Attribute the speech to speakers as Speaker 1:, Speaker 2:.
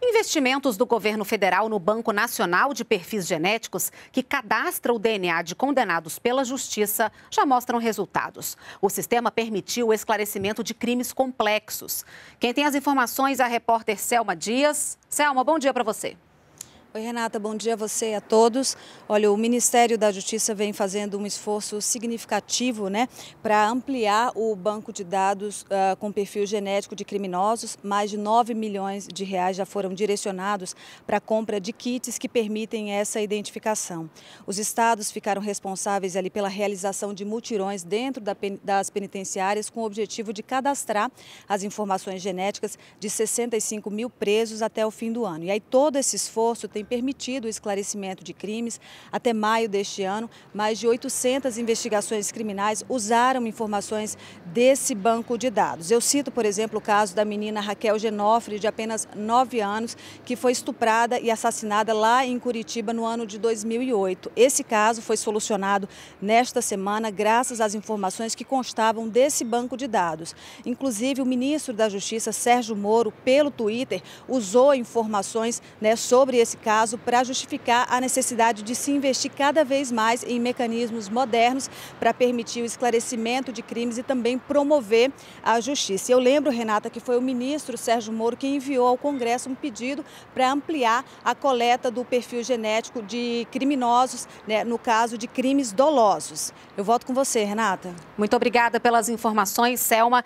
Speaker 1: Investimentos do governo federal no Banco Nacional de Perfis Genéticos, que cadastra o DNA de condenados pela Justiça, já mostram resultados. O sistema permitiu o esclarecimento de crimes complexos. Quem tem as informações é a repórter Selma Dias. Selma, bom dia para você. Oi, Renata, bom dia a você e a todos. Olha,
Speaker 2: o Ministério da Justiça vem fazendo um esforço significativo né, para ampliar o banco de dados uh, com perfil genético de criminosos. Mais de 9 milhões de reais já foram direcionados para a compra de kits que permitem essa identificação. Os estados ficaram responsáveis ali pela realização de multirões dentro da, das penitenciárias com o objetivo de cadastrar as informações genéticas de 65 mil presos até o fim do ano. E aí todo esse esforço tem tem permitido o esclarecimento de crimes. Até maio deste ano, mais de 800 investigações criminais usaram informações desse banco de dados. Eu cito, por exemplo, o caso da menina Raquel Genofre, de apenas 9 anos, que foi estuprada e assassinada lá em Curitiba no ano de 2008. Esse caso foi solucionado nesta semana graças às informações que constavam desse banco de dados. Inclusive, o ministro da Justiça, Sérgio Moro, pelo Twitter, usou informações né, sobre esse caso para justificar a necessidade de se investir cada vez mais em mecanismos modernos para permitir o esclarecimento de crimes e também promover a justiça. Eu lembro, Renata, que foi o ministro Sérgio Moro que enviou ao Congresso um pedido para ampliar a coleta do perfil genético de criminosos, né, no caso de crimes dolosos. Eu volto com você, Renata. Muito obrigada pelas informações, Selma.